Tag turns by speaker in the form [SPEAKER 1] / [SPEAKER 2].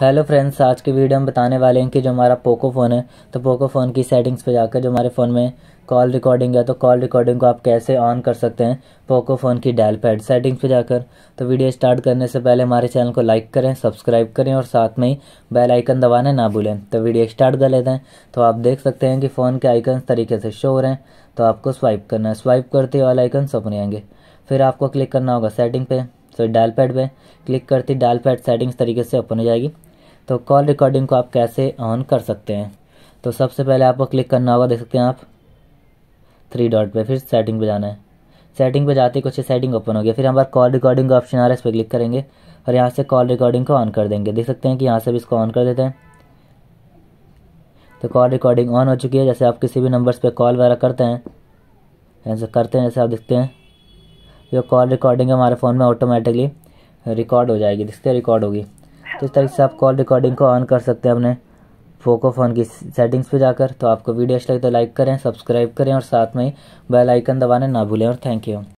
[SPEAKER 1] hello friends आज के video में बताने वाले हैं कि जो हमारा पोको फ़ोन है तो पोको फ़ोन की सेटिंग्स पे जाकर जो हमारे फ़ोन में कॉल रिकॉर्डिंग है तो कॉल रिकॉर्डिंग को आप कैसे ऑन कर सकते हैं पोको फ़ोन की डायल पैड सेटिंग्स पे जाकर तो वीडियो स्टार्ट करने से पहले हमारे चैनल को लाइक करें सब्सक्राइब करें और साथ में ही बेल आइकन दबाने ना भूलें तो वीडियो स्टार्ट कर लेते हैं तो आप देख सकते हैं कि फ़ोन के आइकन तरीके से शो हो रहे हैं तो आपको स्वाइप करना है स्वाइप करते ऑल आइकन सपने आएंगे फिर आपको क्लिक करना होगा सेटिंग पे सो डायल पैड पे क्लिक करते डायल पैड सेटिंग्स तरीके से ओपन हो जाएगी तो कॉल रिकॉर्डिंग को आप कैसे ऑन कर सकते हैं तो सबसे पहले आपको क्लिक करना होगा देख सकते हैं आप थ्री डॉट पे फिर सेटिंग पे जाना है सेटिंग पे जाते कुछ सेटिंग ओपन हो गया फिर हमारा कॉल रिकॉर्डिंग का ऑप्शन आ रहा है इस पर क्लिक करेंगे और यहाँ से कॉल रिकॉर्डिंग को ऑन कर देंगे देख सकते हैं कि यहाँ से भी इसको ऑन कर देते हैं तो कॉल रिकॉर्डिंग ऑन हो चुकी है जैसे आप किसी भी नंबर्स पर कॉल वगैरह करते हैं ऐसे करते हैं जैसे आप देखते हैं जो कॉल रिकॉर्डिंग है हमारे फ़ोन में ऑटोमेटिकली रिकॉर्ड हो जाएगी जिससे रिकॉर्ड होगी तो इस तरीके से आप कॉल रिकॉर्डिंग को ऑन कर सकते हैं अपने पोको फ़ोन की सेटिंग्स पे जाकर तो आपको वीडियो अच्छी लगे तो लाइक करें सब्सक्राइब करें और साथ में बेल आइकन दबाने ना भूलें और थैंक यू